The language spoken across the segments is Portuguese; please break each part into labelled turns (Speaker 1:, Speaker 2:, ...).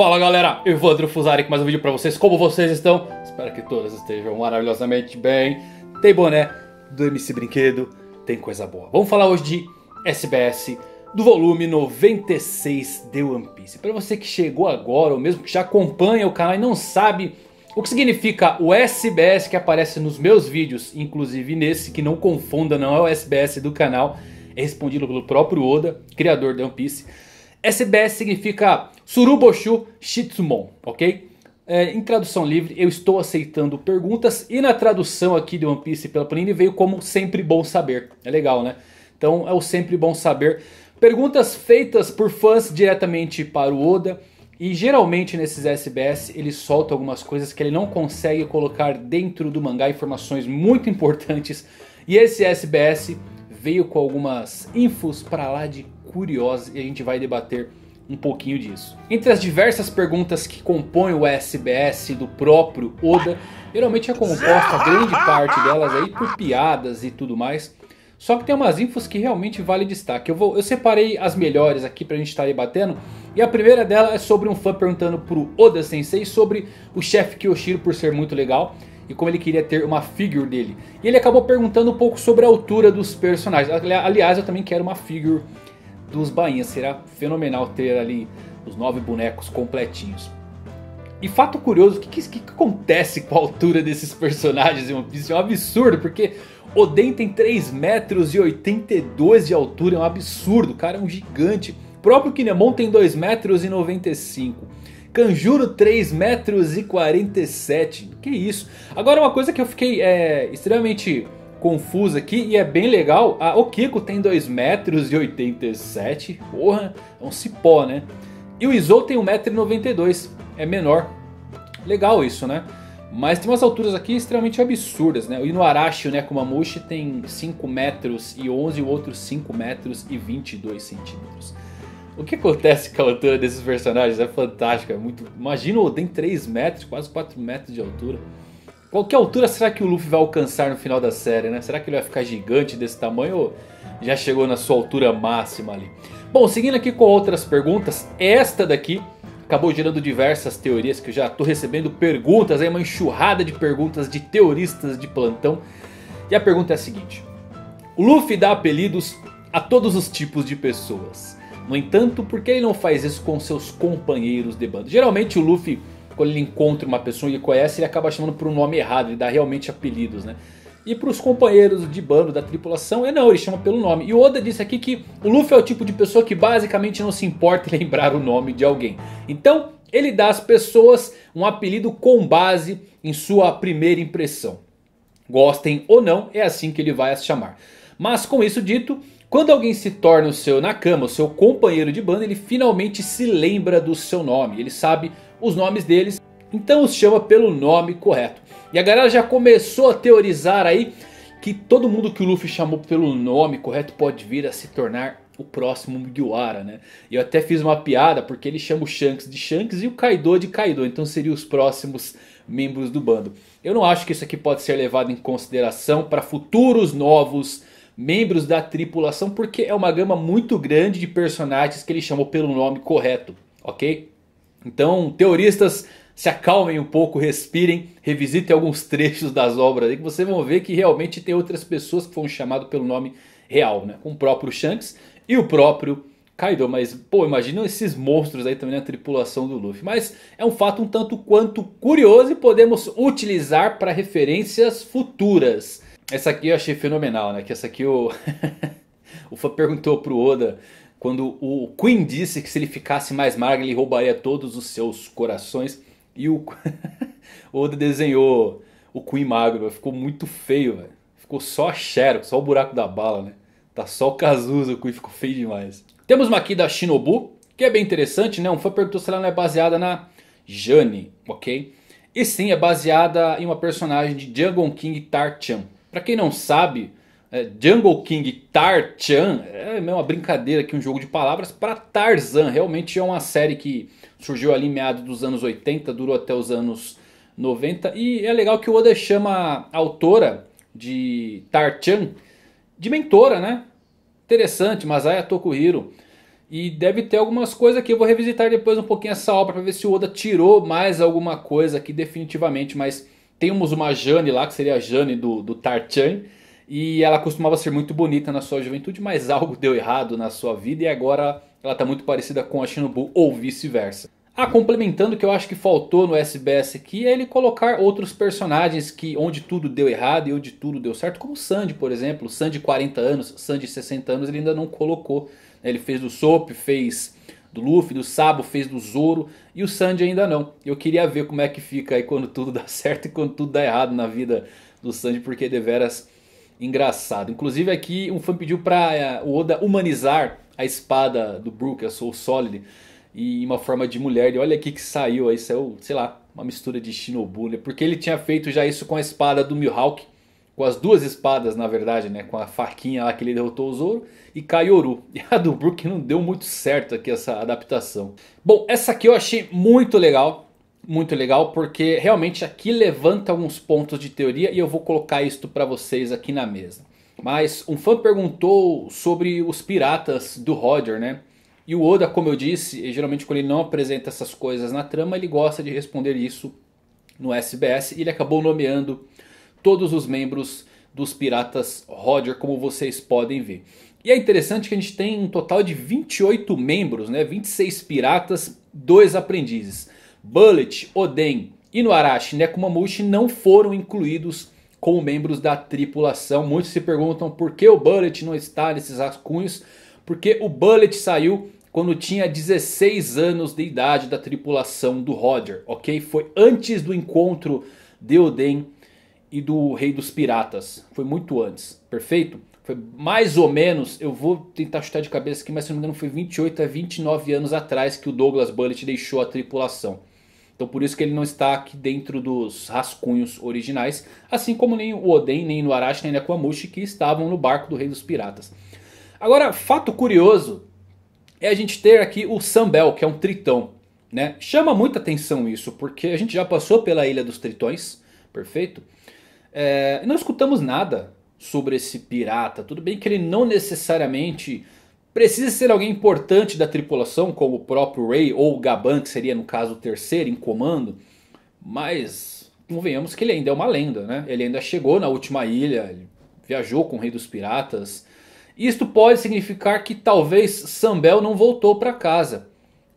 Speaker 1: Fala galera, eu Evandro Fusari com mais um vídeo pra vocês. Como vocês estão? Espero que todos estejam maravilhosamente bem. Tem boné do MC Brinquedo, tem coisa boa. Vamos falar hoje de SBS, do volume 96 de One Piece. Pra você que chegou agora, ou mesmo que já acompanha o canal e não sabe o que significa o SBS que aparece nos meus vídeos, inclusive nesse, que não confunda, não é o SBS do canal, é respondido pelo próprio Oda, criador de One Piece. SBS significa Suruboshu Shitsumon, ok? É, em tradução livre, eu estou aceitando perguntas. E na tradução aqui de One Piece pela Panini veio como sempre bom saber. É legal, né? Então é o sempre bom saber. Perguntas feitas por fãs diretamente para o Oda. E geralmente nesses SBS ele solta algumas coisas que ele não consegue colocar dentro do mangá, informações muito importantes. E esse SBS veio com algumas infos para lá de curiosas e a gente vai debater um pouquinho disso. Entre as diversas perguntas que compõem o SBS do próprio Oda, geralmente é composta grande parte delas aí por piadas e tudo mais. Só que tem umas infos que realmente vale destaque. Eu, vou, eu separei as melhores aqui pra gente estar tá debatendo. E a primeira dela é sobre um fã perguntando pro Oda Sensei sobre o chefe Kyoshiro por ser muito legal. E como ele queria ter uma figure dele. E ele acabou perguntando um pouco sobre a altura dos personagens. Aliás, eu também quero uma figure dos bainhas. Será fenomenal ter ali os nove bonecos completinhos. E fato curioso, o que, que, que, acontece com a altura desses personagens em One Piece? É um absurdo, porque Oden tem 3,82 metros e 82 de altura, é um absurdo, o cara é um gigante. O próprio Kinemon tem 2,95 metros e 95. Kanjuro 3 metros e 47, que isso. Agora uma coisa que eu fiquei é, extremamente confusa aqui e é bem legal. A Okiko tem 287 metros e porra, é um cipó, né? E o Izou tem 1,92m, é menor. Legal isso, né? Mas tem umas alturas aqui extremamente absurdas, né? O Inuarashi, né, Kumamushi tem 511 metros e e o outro 522 metros e centímetros. O que acontece com a altura desses personagens é fantástica. é muito... Imagina o Oden 3 metros, quase 4 metros de altura. Qual que altura será que o Luffy vai alcançar no final da série, né? Será que ele vai ficar gigante desse tamanho ou já chegou na sua altura máxima ali? Bom, seguindo aqui com outras perguntas, esta daqui acabou gerando diversas teorias que eu já estou recebendo perguntas, aí é uma enxurrada de perguntas de teoristas de plantão. E a pergunta é a seguinte: o Luffy dá apelidos a todos os tipos de pessoas. No entanto, por que ele não faz isso com seus companheiros de bando? Geralmente o Luffy quando ele encontra uma pessoa e conhece, ele acaba chamando por um nome errado, ele dá realmente apelidos, né? E para os companheiros de bando da tripulação, é não, ele chama pelo nome. E o Oda disse aqui que o Luffy é o tipo de pessoa que basicamente não se importa em lembrar o nome de alguém. Então, ele dá às pessoas um apelido com base em sua primeira impressão. Gostem ou não, é assim que ele vai as chamar. Mas com isso dito, quando alguém se torna o seu Nakama, o seu companheiro de bando, ele finalmente se lembra do seu nome. Ele sabe os nomes deles, então os chama pelo nome correto. E a galera já começou a teorizar aí que todo mundo que o Luffy chamou pelo nome correto pode vir a se tornar o próximo Mugiwara, né? Eu até fiz uma piada porque ele chama o Shanks de Shanks e o Kaido de Kaido, então seriam os próximos membros do bando. Eu não acho que isso aqui pode ser levado em consideração para futuros novos membros da tripulação, porque é uma gama muito grande de personagens que ele chamou pelo nome correto, ok? Então, teoristas, se acalmem um pouco, respirem, revisitem alguns trechos das obras aí que vocês vão ver que realmente tem outras pessoas que foram chamadas pelo nome real, né? Com o próprio Shanks e o próprio Kaido, mas pô, imaginam esses monstros aí também na tripulação do Luffy. Mas é um fato um tanto quanto curioso e podemos utilizar para referências futuras. Essa aqui eu achei fenomenal, né? Que essa aqui o, o fã perguntou pro Oda quando o Queen disse que se ele ficasse mais magro ele roubaria todos os seus corações e o Oda desenhou o Queen magro, ficou muito feio, velho. Ficou só a Xero, só o buraco da bala, né? Tá só o Cazuza, o Queen ficou feio demais. Temos uma aqui da Shinobu, que é bem interessante, né? Um fã perguntou se ela não é baseada na Jane, ok? E sim, é baseada em uma personagem de Jungle King Tarchan. Pra quem não sabe, é, Jungle King Tar-Chan é uma brincadeira aqui, um jogo de palavras para Tarzan. Realmente é uma série que surgiu ali em meados dos anos 80, durou até os anos 90. E é legal que o Oda chama a autora de Tar-Chan de mentora, né? Interessante, Masaya Tokuhiro. E deve ter algumas coisas aqui, eu vou revisitar depois um pouquinho essa obra para ver se o Oda tirou mais alguma coisa aqui definitivamente. Mas temos uma Jane lá, que seria a Jane do, do Tar-Chan e ela costumava ser muito bonita na sua juventude, mas algo deu errado na sua vida e agora ela está muito parecida com a Shinobu ou vice-versa. Ah, complementando o que eu acho que faltou no SBS aqui é ele colocar outros personagens que onde tudo deu errado e onde tudo deu certo, como Sandy, por exemplo, Sandy 40 anos, Sandy 60 anos, ele ainda não colocou. Ele fez do Soap, fez do Luffy, do Sabo, fez do Zoro e o Sandy ainda não. Eu queria ver como é que fica aí quando tudo dá certo e quando tudo dá errado na vida do Sandy, porque deveras engraçado. Inclusive aqui um fã pediu para é, o Oda humanizar a espada do Brook, a Soul Solid, e uma forma de mulher. E olha aqui que saiu, aí saiu, sei lá, uma mistura de Shinobu, né? Porque ele tinha feito já isso com a espada do Mihawk, com as duas espadas na verdade, né? Com a faquinha lá que ele derrotou o Zoro e Kaioru. E a do Brook não deu muito certo aqui essa adaptação. Bom, essa aqui eu achei muito legal muito legal porque realmente aqui levanta alguns pontos de teoria e eu vou colocar isto para vocês aqui na mesa. Mas um fã perguntou sobre os piratas do Roger, né? E o Oda, como eu disse, geralmente quando ele não apresenta essas coisas na trama, ele gosta de responder isso no SBS. E ele acabou nomeando todos os membros dos piratas Roger, como vocês podem ver. E é interessante que a gente tem um total de 28 membros, né? 26 piratas, 2 aprendizes. Bullet, Oden, e Noarashi Nekumamushi não foram incluídos como membros da tripulação. Muitos se perguntam por que o Bullet não está nesses rascunhos. Porque o Bullet saiu quando tinha 16 anos de idade da tripulação do Roger, ok? Foi antes do encontro de Oden e do Rei dos Piratas. Foi muito antes, perfeito? Foi mais ou menos, eu vou tentar chutar de cabeça aqui, mas se não me engano foi 28 a 29 anos atrás que o Douglas Bullet deixou a tripulação. Então por isso que ele não está aqui dentro dos rascunhos originais, assim como nem o Oden, nem o Arashi, nem Nekomamushi que estavam no barco do Rei dos Piratas. Agora, fato curioso é a gente ter aqui o Sambel, que é um tritão. Né? Chama muita atenção isso, porque a gente já passou pela Ilha dos Tritões, perfeito? É, não escutamos nada sobre esse pirata. Tudo bem que ele não necessariamente Precisa ser alguém importante da tripulação, como o próprio Ray ou o Gaban, que seria no caso o terceiro em comando, mas convenhamos que ele ainda é uma lenda, né? Ele ainda chegou na última ilha, viajou com o Rei dos Piratas. Isto pode significar que talvez Sambel não voltou para casa,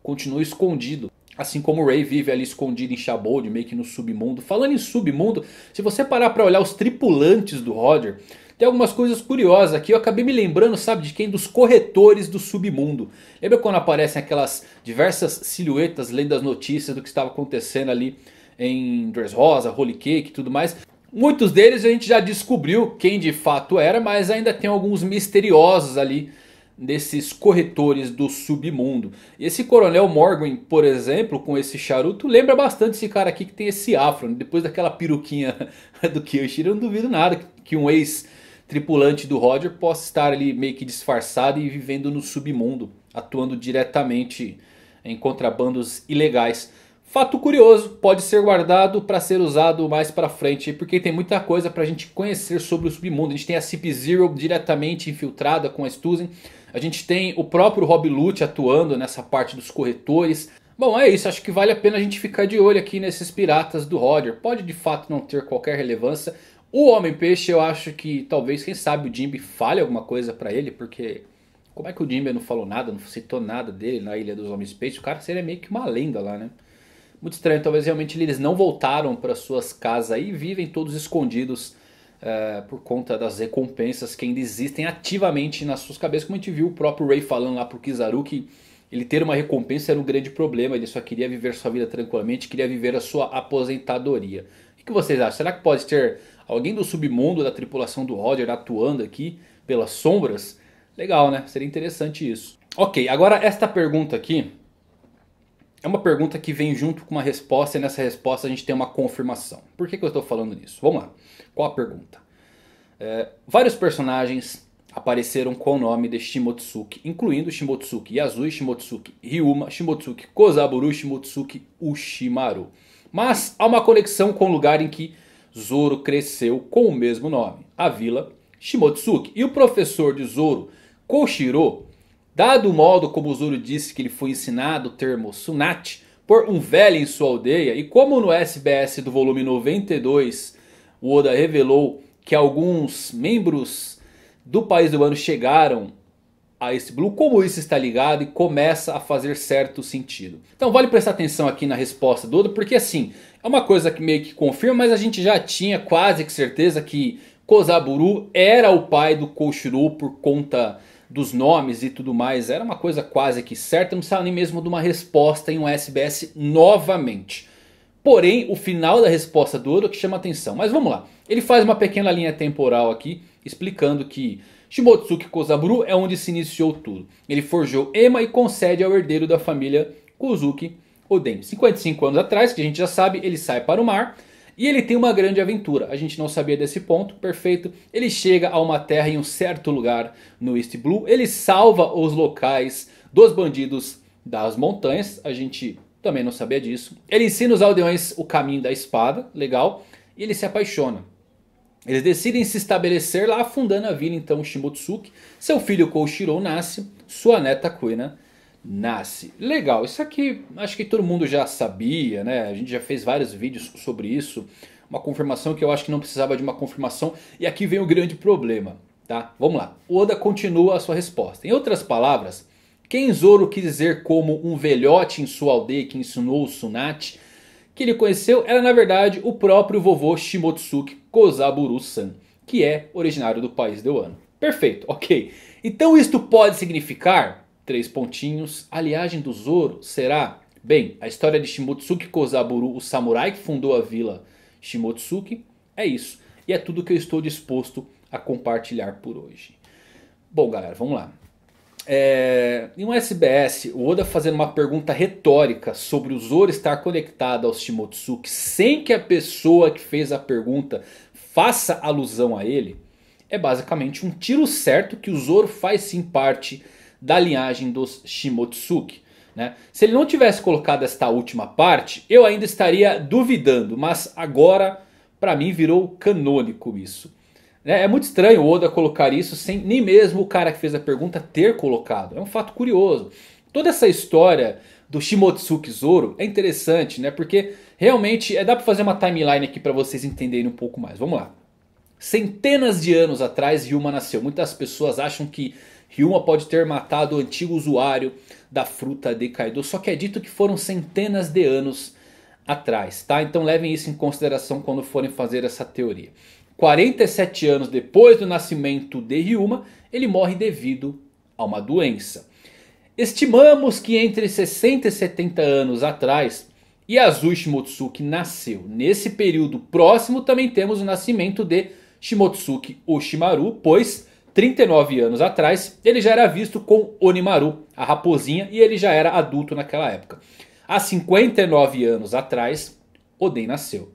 Speaker 1: continua escondido. Assim como o Ray vive ali escondido em Shabold, meio que no submundo. Falando em submundo, se você parar para olhar os tripulantes do Roger, tem algumas coisas curiosas aqui. Eu acabei me lembrando, sabe de quem? Dos corretores do submundo. Lembra quando aparecem aquelas diversas silhuetas lendo as notícias do que estava acontecendo ali em Dressrosa, Holy Cake e tudo mais? Muitos deles a gente já descobriu quem de fato era, mas ainda tem alguns misteriosos ali desses corretores do submundo. Esse Coronel Morgan, por exemplo, com esse charuto, lembra bastante esse cara aqui que tem esse afro. Né? Depois daquela peruquinha do Kyoshiro, eu não duvido nada que um ex tripulante do Roger possa estar ali meio que disfarçado e vivendo no submundo, atuando diretamente em contrabandos ilegais. Fato curioso, pode ser guardado para ser usado mais para frente, porque tem muita coisa para a gente conhecer sobre o submundo. A gente tem a Cip Zero diretamente infiltrada com a Stuzen, a gente tem o próprio Rob Lute atuando nessa parte dos corretores. Bom, é isso, acho que vale a pena a gente ficar de olho aqui nesses piratas do Roger. Pode de fato não ter qualquer relevância, o Homem-Peixe, eu acho que talvez, quem sabe, o Jimby fale alguma coisa para ele, porque como é que o Jimby não falou nada, não citou nada dele na Ilha dos homens Peixes? O cara seria meio que uma lenda lá, né? Muito estranho, talvez realmente eles não voltaram para suas casas e vivem todos escondidos eh, por conta das recompensas que ainda existem ativamente nas suas cabeças. Como a gente viu o próprio Ray falando lá pro Kizaru que ele ter uma recompensa era um grande problema, ele só queria viver sua vida tranquilamente, queria viver a sua aposentadoria. O que vocês acham? Será que pode ter alguém do submundo da tripulação do Roger atuando aqui pelas sombras. Legal, né? Seria interessante isso. Ok, agora esta pergunta aqui é uma pergunta que vem junto com uma resposta e nessa resposta a gente tem uma confirmação. Por que, que eu estou falando nisso? Vamos lá. Qual a pergunta? É, vários personagens apareceram com o nome de Shimotsuki, incluindo Shimotsuki Yasui, Shimotsuki Ryuma, Shimotsuki Kozaburu, Shimotsuki Ushimaru. Mas há uma conexão com o lugar em que Zoro cresceu com o mesmo nome, a vila Shimotsuki. E o professor de Zoro, Koshiro, dado o modo como Zoro disse que ele foi ensinado o termo Sunat por um velho em sua aldeia, e como no SBS do volume 92 o Oda revelou que alguns membros do país do ano chegaram a esse blue, como isso está ligado e começa a fazer certo sentido. Então vale prestar atenção aqui na resposta do Oda, porque assim, é uma coisa que meio que confirma, mas a gente já tinha quase que certeza que Kozaburu era o pai do Koshiro por conta dos nomes e tudo mais. Era uma coisa quase que certa, não precisava nem mesmo de uma resposta em um SBS novamente. Porém, o final da resposta do Oda que chama atenção. Mas vamos lá. Ele faz uma pequena linha temporal aqui, explicando que Shimotsuki Kozaburo é onde se iniciou tudo. Ele forjou Ema e concede ao herdeiro da família Kozuki Oden. 55 anos atrás, que a gente já sabe, ele sai para o mar e ele tem uma grande aventura. A gente não sabia desse ponto, perfeito. Ele chega a uma terra em um certo lugar no East Blue. Ele salva os locais dos bandidos das montanhas. A gente também não sabia disso. Ele ensina os aldeões o caminho da espada, legal. E ele se apaixona. Eles decidem se estabelecer lá, fundando a vila então Shimotsuki. Seu filho Koshiro nasce, sua neta Kuina nasce. Legal, isso aqui acho que todo mundo já sabia, né? A gente já fez vários vídeos sobre isso. Uma confirmação que eu acho que não precisava de uma confirmação. E aqui vem o grande problema, tá? Vamos lá. O Oda continua a sua resposta. Em outras palavras, quem Zoro quis dizer como um velhote em sua aldeia que ensinou o Sunat, que ele conheceu, era na verdade o próprio vovô Shimotsuki Kozaburu-san, que é originário do país de Wano. Perfeito, ok. Então isto pode significar, três pontinhos, a do Zoro será... Bem, a história de Shimotsuki Kozaburu, o samurai que fundou a vila Shimotsuki, é isso. E é tudo que eu estou disposto a compartilhar por hoje. Bom galera, vamos lá. É, em um SBS, o Oda fazendo uma pergunta retórica sobre o Zoro estar conectado ao Shimotsuki sem que a pessoa que fez a pergunta faça alusão a ele, é basicamente um tiro certo que o Zoro faz sim parte da linhagem dos Shimotsuki. Né? Se ele não tivesse colocado esta última parte, eu ainda estaria duvidando, mas agora para mim virou canônico isso. É, é muito estranho o Oda colocar isso sem nem mesmo o cara que fez a pergunta ter colocado. É um fato curioso. Toda essa história do Shimotsuki Zoro é interessante, né? Porque realmente é, dá para fazer uma timeline aqui para vocês entenderem um pouco mais. Vamos lá. Centenas de anos atrás, Ryuma nasceu. Muitas pessoas acham que Ryuma pode ter matado o antigo usuário da fruta de Kaido. Só que é dito que foram centenas de anos atrás, tá? Então levem isso em consideração quando forem fazer essa teoria. 47 anos depois do nascimento de Ryuma, ele morre devido a uma doença. Estimamos que entre 60 e 70 anos atrás, Yasu Shimotsuki nasceu. Nesse período próximo também temos o nascimento de Shimotsuki Oshimaru, pois 39 anos atrás ele já era visto com Onimaru, a raposinha, e ele já era adulto naquela época. Há 59 anos atrás, Oden nasceu.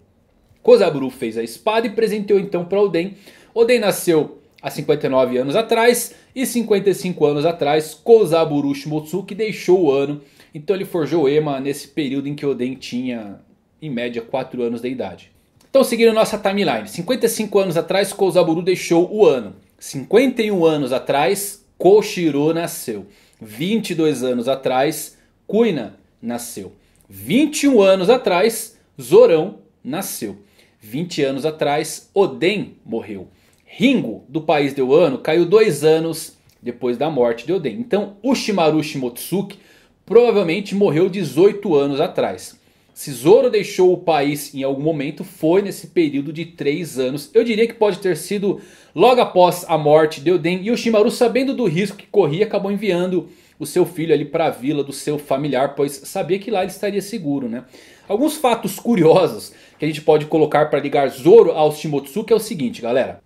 Speaker 1: Kozaburu fez a espada e presenteou então para Oden. Oden nasceu há 59 anos atrás e 55 anos atrás, Kozaburu Shimotsuki deixou o ano, então ele forjou Ema nesse período em que Oden tinha, em média, 4 anos de idade. Então seguindo nossa timeline, 55 anos atrás Kozaburu deixou o ano, 51 anos atrás Koshiro nasceu, 22 anos atrás Kuina nasceu, 21 anos atrás Zorão nasceu, 20 anos atrás Oden morreu. Ringo, do país de Wano, caiu dois anos depois da morte de Oden. Então Ushimaru Shimotsuki provavelmente morreu 18 anos atrás. Se Zoro deixou o país em algum momento foi nesse período de 3 anos. Eu diria que pode ter sido logo após a morte de Oden. E Ushimaru sabendo do risco que corria acabou enviando o seu filho ali para a vila do seu familiar. Pois sabia que lá ele estaria seguro né. Alguns fatos curiosos que a gente pode colocar para ligar Zoro ao Shimotsuki é o seguinte galera.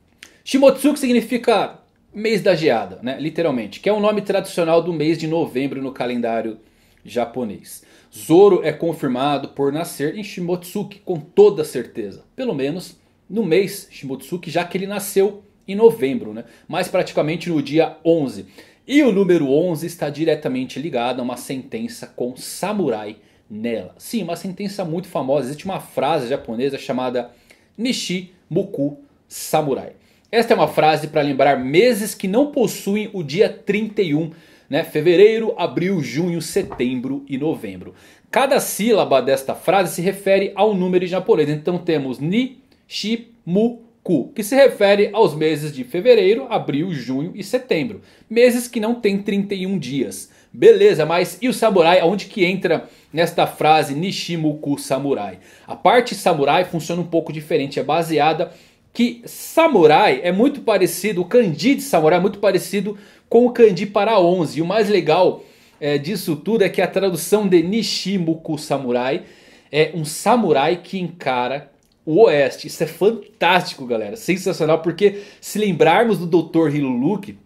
Speaker 1: Shimotsuki significa mês da geada, né? literalmente, que é o um nome tradicional do mês de novembro no calendário japonês. Zoro é confirmado por nascer em Shimotsuki com toda certeza, pelo menos no mês Shimotsuki, já que ele nasceu em novembro, né? praticamente no dia 11. E o número 11 está diretamente ligado a uma sentença com samurai nela. Sim, uma sentença muito famosa, existe uma frase japonesa chamada Nishi Muku Samurai. Esta é uma frase para lembrar meses que não possuem o dia 31, né? Fevereiro, abril, junho, setembro e novembro. Cada sílaba desta frase se refere ao número em japonês. Então temos ni, shi, mu, ku, que se refere aos meses de fevereiro, abril, junho e setembro. Meses que não têm 31 dias. Beleza, mas e o samurai? Aonde que entra nesta frase Nishimuku Samurai? A parte samurai funciona um pouco diferente, é baseada que samurai é muito parecido, o kanji de samurai é muito parecido com o kanji para 11. E o mais legal é, disso tudo é que a tradução de Nishimoku Samurai é um samurai que encara o oeste. Isso é fantástico, galera. Sensacional, porque se lembrarmos do Dr. Hiluluki,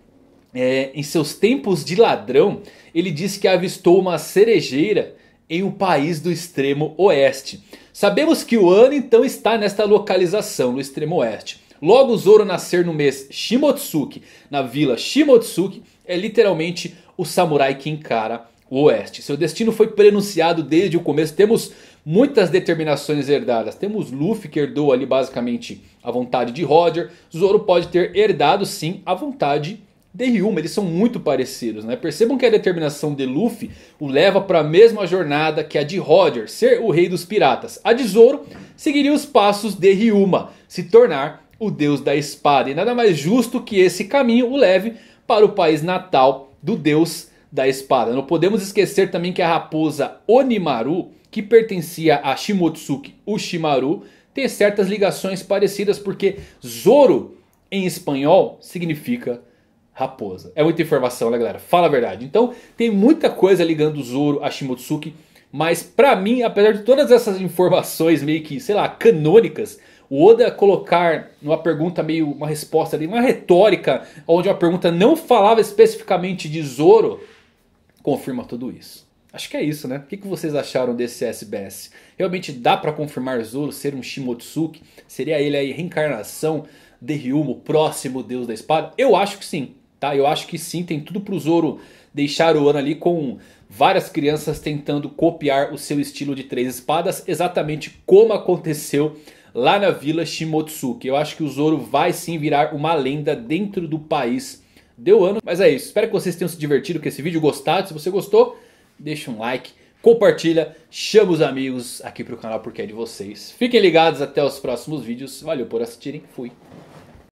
Speaker 1: é, em seus tempos de ladrão, ele disse que avistou uma cerejeira em um país do extremo oeste. Sabemos que o ano então está nesta localização, no extremo oeste. Logo o Zoro nascer no mês Shimotsuki, na vila Shimotsuki, é literalmente o samurai que encara o oeste. Seu destino foi prenunciado desde o começo. Temos muitas determinações herdadas. Temos Luffy que herdou ali basicamente a vontade de Roger. Zoro pode ter herdado sim a vontade de Ryuma, eles são muito parecidos, né? Percebam que a determinação de Luffy o leva para a mesma jornada que a de Roger, ser o rei dos piratas. A de Zoro seguiria os passos de Ryuma, se tornar o deus da espada. E nada mais justo que esse caminho o leve para o país natal do deus da espada. Não podemos esquecer também que a raposa Onimaru, que pertencia a Shimotsuki Ushimaru, tem certas ligações parecidas porque Zoro em espanhol significa raposa. É muita informação, né, galera? Fala a verdade. Então, tem muita coisa ligando o Zoro a Shimotsuki. Mas, pra mim, apesar de todas essas informações meio que, sei lá, canônicas, o Oda colocar uma pergunta meio, uma resposta ali, uma retórica, onde uma pergunta não falava especificamente de Zoro, confirma tudo isso. Acho que é isso, né? O que vocês acharam desse SBS? Realmente dá para confirmar Zoro ser um Shimotsuki? Seria ele a reencarnação de Ryumo, próximo deus da espada? Eu acho que sim. Tá? Eu acho que sim, tem tudo para o Zoro deixar o ano ali com várias crianças tentando copiar o seu estilo de três espadas, exatamente como aconteceu lá na vila Shimotsuki. Eu acho que o Zoro vai sim virar uma lenda dentro do país deu ano. Mas é isso, espero que vocês tenham se divertido com esse vídeo, gostado. Se você gostou, deixa um like, compartilha, chama os amigos aqui pro canal porque é de vocês. Fiquem ligados, até os próximos vídeos. Valeu por assistirem, fui!